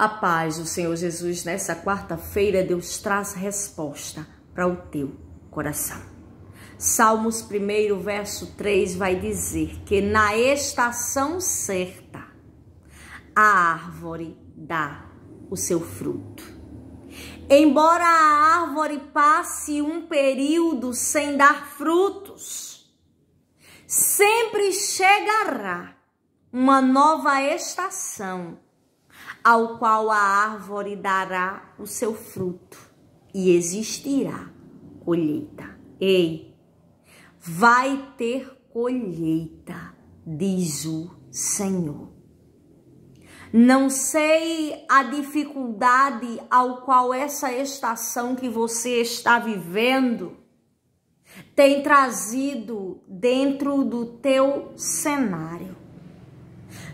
A paz do Senhor Jesus nessa quarta-feira, Deus traz resposta para o teu coração. Salmos 1, verso 3 vai dizer que na estação certa a árvore dá o seu fruto. Embora a árvore passe um período sem dar frutos, sempre chegará uma nova estação ao qual a árvore dará o seu fruto e existirá colheita. Ei, vai ter colheita, diz o Senhor. Não sei a dificuldade ao qual essa estação que você está vivendo tem trazido dentro do teu cenário.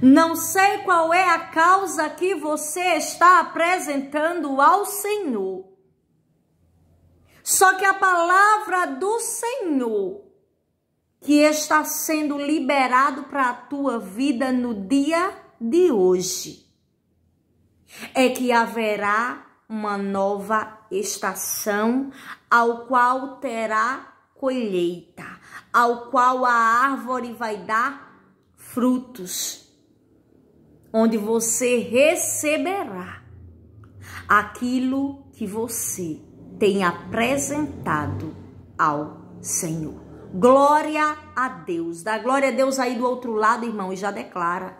Não sei qual é a causa que você está apresentando ao Senhor. Só que a palavra do Senhor que está sendo liberado para a tua vida no dia de hoje é que haverá uma nova estação ao qual terá colheita, ao qual a árvore vai dar frutos onde você receberá aquilo que você tem apresentado ao Senhor. Glória a Deus. Dá glória a Deus aí do outro lado, irmão, e já declara.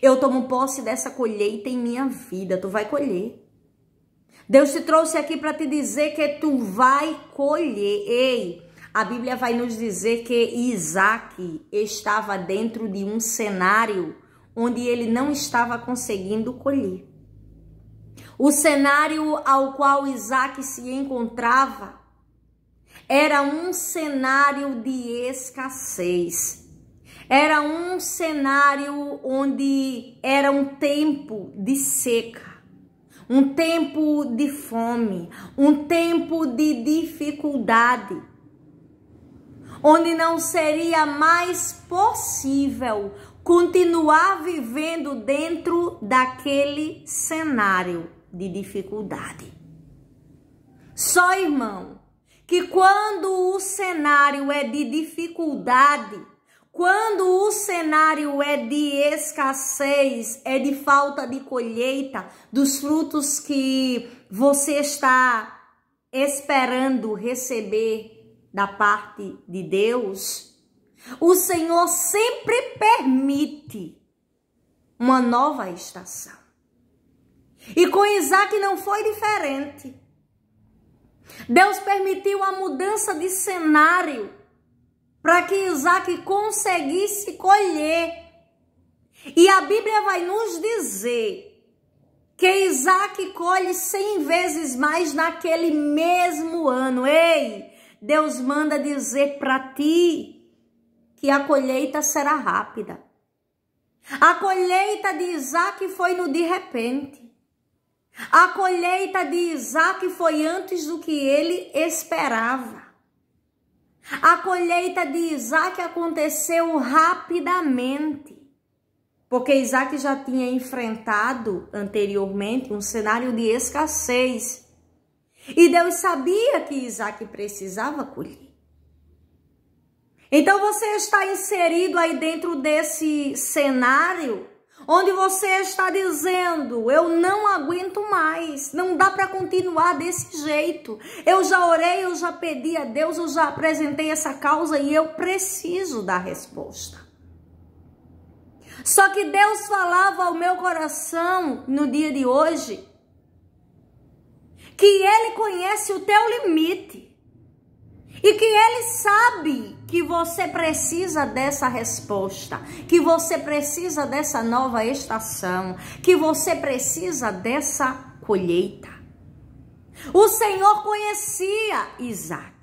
Eu tomo posse dessa colheita em minha vida. Tu vai colher. Deus te trouxe aqui para te dizer que tu vai colher. Ei, a Bíblia vai nos dizer que Isaac estava dentro de um cenário onde ele não estava conseguindo colher. O cenário ao qual Isaac se encontrava era um cenário de escassez. Era um cenário onde era um tempo de seca, um tempo de fome, um tempo de dificuldade, onde não seria mais possível continuar vivendo dentro daquele cenário de dificuldade. Só irmão, que quando o cenário é de dificuldade, quando o cenário é de escassez, é de falta de colheita dos frutos que você está esperando receber da parte de Deus, o Senhor sempre permite uma nova estação. E com Isaac não foi diferente. Deus permitiu a mudança de cenário para que Isaac conseguisse colher. E a Bíblia vai nos dizer que Isaac colhe cem vezes mais naquele mesmo ano. Ei, Deus manda dizer para ti que a colheita será rápida. A colheita de Isaac foi no de repente. A colheita de Isaac foi antes do que ele esperava. A colheita de Isaac aconteceu rapidamente, porque Isaac já tinha enfrentado anteriormente um cenário de escassez. E Deus sabia que Isaac precisava colher. Então você está inserido aí dentro desse cenário onde você está dizendo: eu não aguento mais, não dá para continuar desse jeito. Eu já orei, eu já pedi a Deus, eu já apresentei essa causa e eu preciso da resposta. Só que Deus falava ao meu coração no dia de hoje que Ele conhece o teu limite. E que ele sabe que você precisa dessa resposta, que você precisa dessa nova estação, que você precisa dessa colheita. O Senhor conhecia Isaac.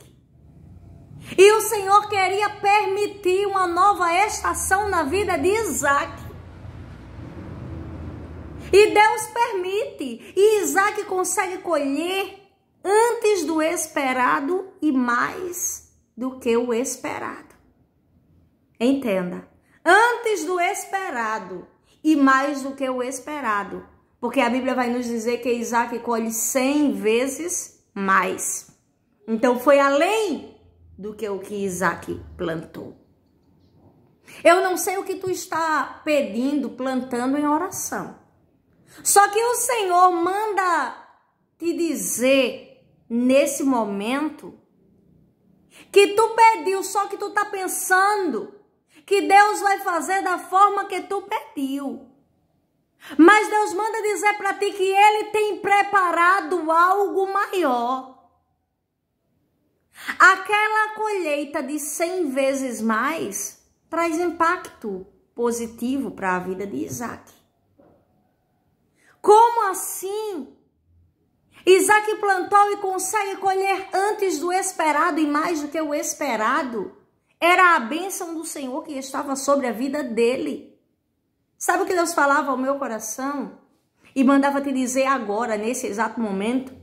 E o Senhor queria permitir uma nova estação na vida de Isaac. E Deus permite. E Isaac consegue colher antes do esperado e mais do que o esperado. Entenda, antes do esperado e mais do que o esperado, porque a Bíblia vai nos dizer que Isaac colhe cem vezes mais. Então foi além do que o que Isaac plantou. Eu não sei o que tu está pedindo, plantando em oração. Só que o Senhor manda te dizer nesse momento que tu pediu, só que tu tá pensando que Deus vai fazer da forma que tu pediu. Mas Deus manda dizer para ti que ele tem preparado algo maior. Aquela colheita de 100 vezes mais traz impacto positivo para a vida de Isaac. Como assim Isaac plantou e consegue colher antes do esperado e mais do que o esperado. Era a bênção do Senhor que estava sobre a vida dele. Sabe o que Deus falava ao meu coração? E mandava te dizer agora, nesse exato momento,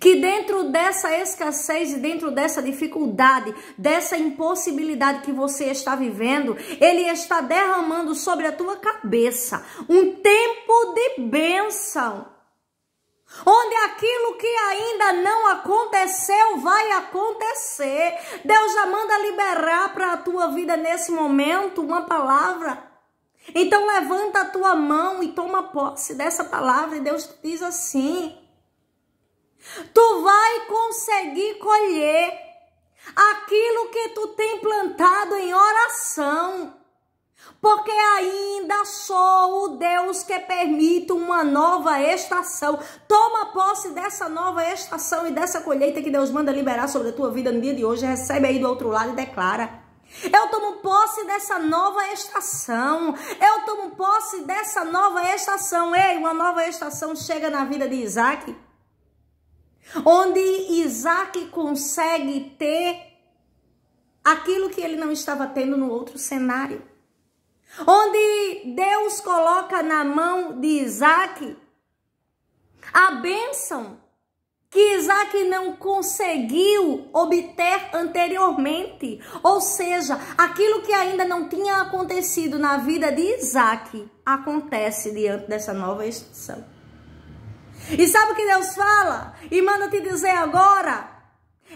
que dentro dessa escassez e dentro dessa dificuldade, dessa impossibilidade que você está vivendo, ele está derramando sobre a tua cabeça um tempo de bênção Onde aquilo que ainda não aconteceu vai acontecer. Deus já manda liberar para a tua vida nesse momento uma palavra. Então levanta a tua mão e toma posse dessa palavra e Deus diz assim: Tu vai conseguir colher aquilo que tu tem plantado em oração porque ainda sou o Deus que permite uma nova estação. Toma posse dessa nova estação e dessa colheita que Deus manda liberar sobre a tua vida no dia de hoje. Recebe aí do outro lado e declara. Eu tomo posse dessa nova estação. Eu tomo posse dessa nova estação. Ei, uma nova estação chega na vida de Isaac. Onde Isaac consegue ter aquilo que ele não estava tendo no outro cenário onde Deus coloca na mão de Isaac a bênção que Isaac não conseguiu obter anteriormente. Ou seja, aquilo que ainda não tinha acontecido na vida de Isaac acontece diante dessa nova instrução. E sabe o que Deus fala? E manda te dizer agora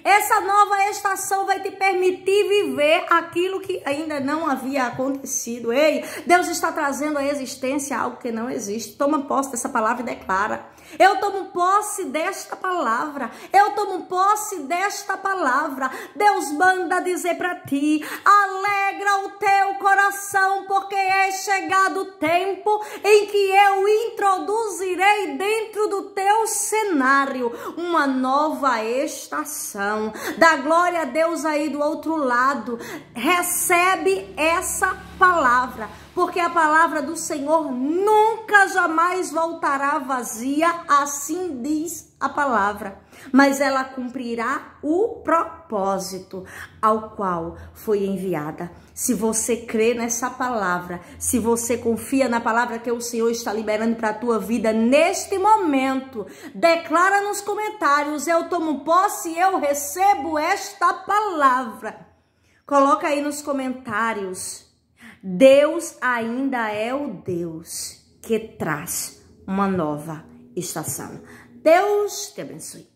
essa nova estação vai te permitir viver aquilo que ainda não havia acontecido. Ei, Deus está trazendo à existência algo que não existe. Toma posse dessa palavra e declara. Eu tomo posse desta palavra. Eu tomo posse desta palavra. Deus manda dizer para ti: alegra o teu coração, porque é chegado o tempo em que eu introduzirei dentro do teu cenário uma nova estação coração. Dá glória a Deus aí do outro lado. Recebe essa palavra porque a palavra do Senhor nunca jamais voltará vazia, assim diz a palavra, mas ela cumprirá o propósito ao qual foi enviada. Se você crê nessa palavra, se você confia na palavra que o Senhor está liberando para a tua vida neste momento, declara nos comentários: eu tomo posse, eu recebo esta palavra. Coloca aí nos comentários Deus ainda é o Deus que traz uma nova estação. Deus te abençoe.